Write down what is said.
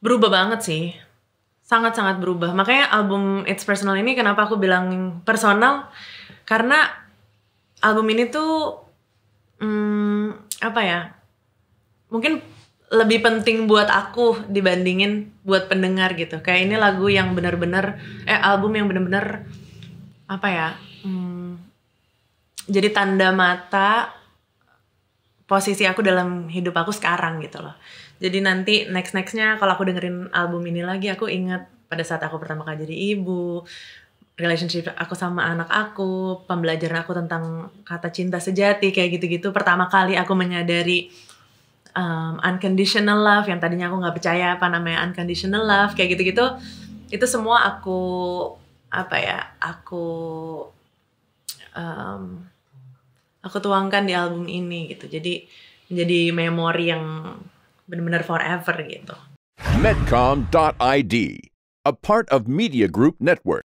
berubah banget sih sangat-sangat berubah makanya album It's Personal ini kenapa aku bilang personal karena album ini tuh hmm, apa ya mungkin lebih penting buat aku dibandingin buat pendengar gitu kayak ini lagu yang benar-benar eh album yang benar-benar apa ya hmm, jadi tanda mata posisi aku dalam hidup aku sekarang gitu loh. Jadi nanti next nextnya kalau aku dengerin album ini lagi aku inget pada saat aku pertama kali jadi ibu, relationship aku sama anak aku, pembelajaran aku tentang kata cinta sejati kayak gitu-gitu. Pertama kali aku menyadari um, unconditional love yang tadinya aku nggak percaya apa namanya unconditional love kayak gitu-gitu. Itu semua aku apa ya? Aku um, aku tuangkan di album ini gitu. Jadi menjadi memori yang benar-benar forever gitu. Medcom.id, a part of Media Group Network.